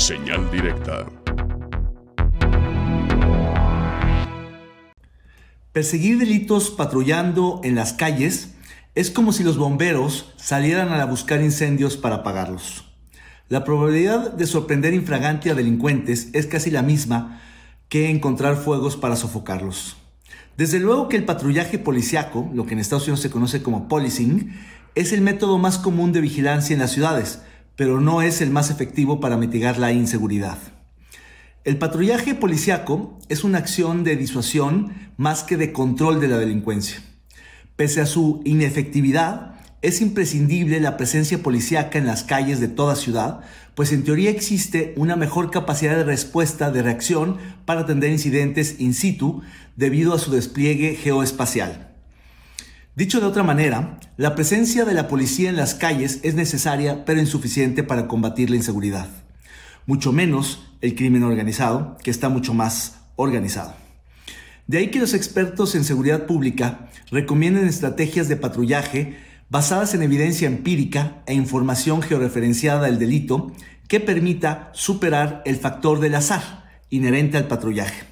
Señal directa. Perseguir delitos patrullando en las calles es como si los bomberos salieran a buscar incendios para apagarlos. La probabilidad de sorprender infragante a delincuentes es casi la misma que encontrar fuegos para sofocarlos. Desde luego que el patrullaje policiaco, lo que en Estados Unidos se conoce como policing, es el método más común de vigilancia en las ciudades, pero no es el más efectivo para mitigar la inseguridad. El patrullaje policíaco es una acción de disuasión más que de control de la delincuencia. Pese a su inefectividad, es imprescindible la presencia policíaca en las calles de toda ciudad, pues en teoría existe una mejor capacidad de respuesta, de reacción para atender incidentes in situ debido a su despliegue geoespacial. Dicho de otra manera, la presencia de la policía en las calles es necesaria pero insuficiente para combatir la inseguridad, mucho menos el crimen organizado, que está mucho más organizado. De ahí que los expertos en seguridad pública recomienden estrategias de patrullaje basadas en evidencia empírica e información georreferenciada del delito que permita superar el factor del azar inherente al patrullaje.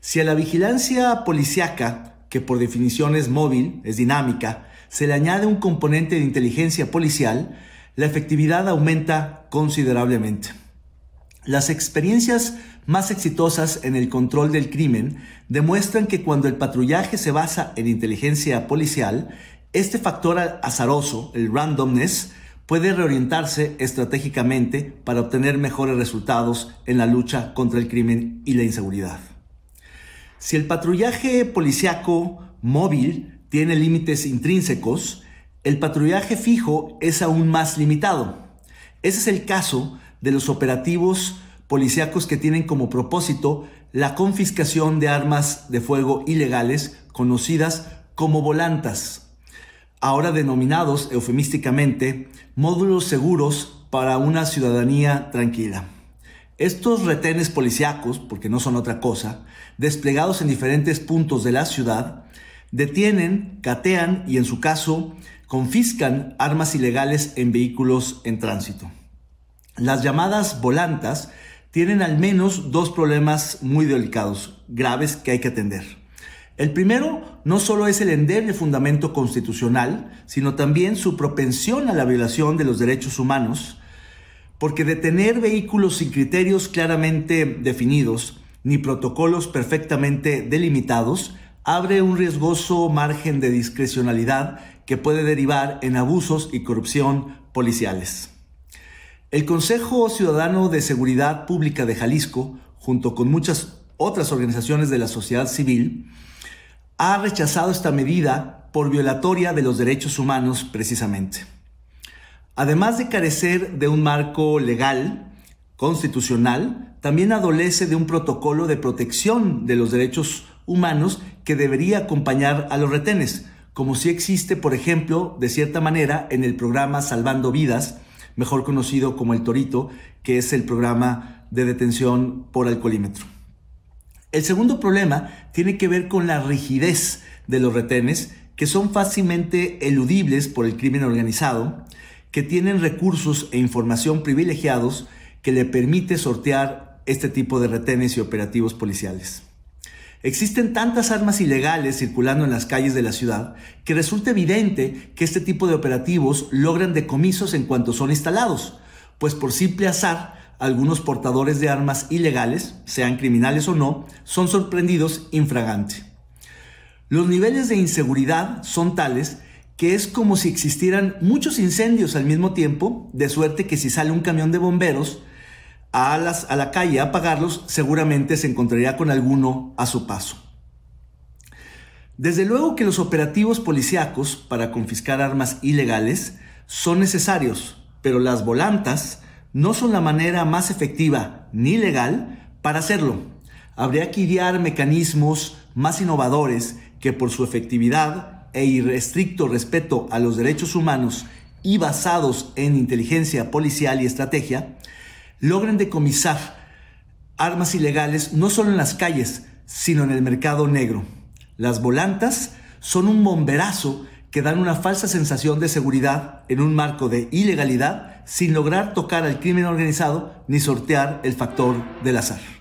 Si a la vigilancia policiaca, que por definición es móvil, es dinámica, se le añade un componente de inteligencia policial, la efectividad aumenta considerablemente. Las experiencias más exitosas en el control del crimen demuestran que cuando el patrullaje se basa en inteligencia policial, este factor azaroso, el randomness, puede reorientarse estratégicamente para obtener mejores resultados en la lucha contra el crimen y la inseguridad. Si el patrullaje policiaco móvil tiene límites intrínsecos, el patrullaje fijo es aún más limitado. Ese es el caso de los operativos policíacos que tienen como propósito la confiscación de armas de fuego ilegales conocidas como volantas, ahora denominados eufemísticamente módulos seguros para una ciudadanía tranquila. Estos retenes policíacos, porque no son otra cosa, desplegados en diferentes puntos de la ciudad, detienen, catean y en su caso confiscan armas ilegales en vehículos en tránsito. Las llamadas volantas tienen al menos dos problemas muy delicados, graves que hay que atender. El primero no solo es el endeble fundamento constitucional, sino también su propensión a la violación de los derechos humanos, porque detener vehículos sin criterios claramente definidos ni protocolos perfectamente delimitados abre un riesgoso margen de discrecionalidad que puede derivar en abusos y corrupción policiales. El Consejo Ciudadano de Seguridad Pública de Jalisco, junto con muchas otras organizaciones de la sociedad civil, ha rechazado esta medida por violatoria de los derechos humanos precisamente. Además de carecer de un marco legal, constitucional, también adolece de un protocolo de protección de los derechos humanos que debería acompañar a los retenes, como si existe, por ejemplo, de cierta manera, en el programa Salvando Vidas, mejor conocido como el Torito, que es el programa de detención por alcoholímetro. El segundo problema tiene que ver con la rigidez de los retenes, que son fácilmente eludibles por el crimen organizado, que tienen recursos e información privilegiados que le permite sortear este tipo de retenes y operativos policiales. Existen tantas armas ilegales circulando en las calles de la ciudad que resulta evidente que este tipo de operativos logran decomisos en cuanto son instalados, pues por simple azar, algunos portadores de armas ilegales, sean criminales o no, son sorprendidos infragante. Los niveles de inseguridad son tales que es como si existieran muchos incendios al mismo tiempo, de suerte que si sale un camión de bomberos, a, las, a la calle a pagarlos, seguramente se encontraría con alguno a su paso. Desde luego que los operativos policíacos para confiscar armas ilegales son necesarios, pero las volantas no son la manera más efectiva ni legal para hacerlo. Habría que idear mecanismos más innovadores que por su efectividad e irrestricto respeto a los derechos humanos y basados en inteligencia policial y estrategia, logran decomisar armas ilegales no solo en las calles, sino en el mercado negro. Las volantas son un bomberazo que dan una falsa sensación de seguridad en un marco de ilegalidad sin lograr tocar al crimen organizado ni sortear el factor del azar.